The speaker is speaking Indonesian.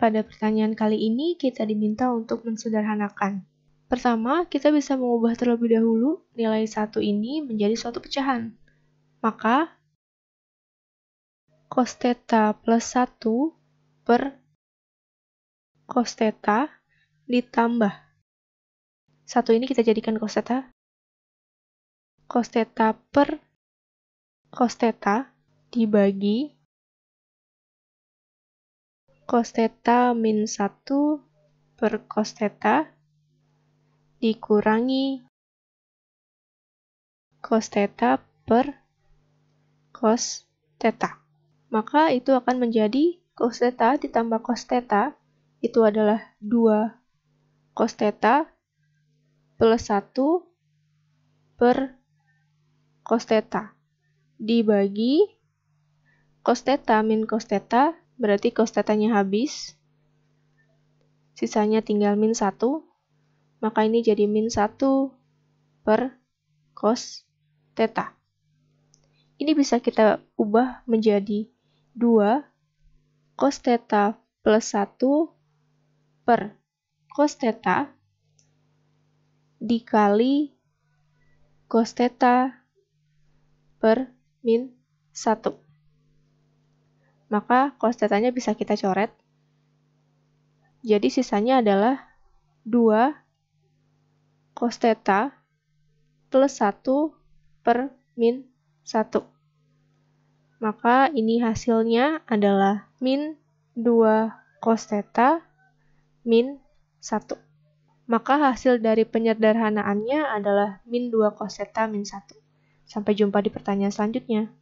Pada pertanyaan kali ini, kita diminta untuk mensederhanakan. Pertama, kita bisa mengubah terlebih dahulu nilai satu ini menjadi suatu pecahan. Maka, cos theta plus 1 per cos theta ditambah. Satu ini kita jadikan cos theta. Cos theta per cos theta dibagi cos theta min 1 per cos theta dikurangi cos theta per cos theta. Maka itu akan menjadi cos theta ditambah cos theta itu adalah 2 cos theta plus 1 per cos theta dibagi cos theta min cos theta berarti cos tetanya habis. Sisanya tinggal min 1, maka ini jadi min 1 per cos teta. Ini bisa kita ubah menjadi 2 cos teta plus 1 per cos teta dikali cos teta per min 1 maka cos tetanya bisa kita coret. Jadi sisanya adalah 2 cos theta plus 1 per min 1. Maka ini hasilnya adalah min 2 cos theta min 1. Maka hasil dari penyederhanaannya adalah min 2 cos theta min 1. Sampai jumpa di pertanyaan selanjutnya.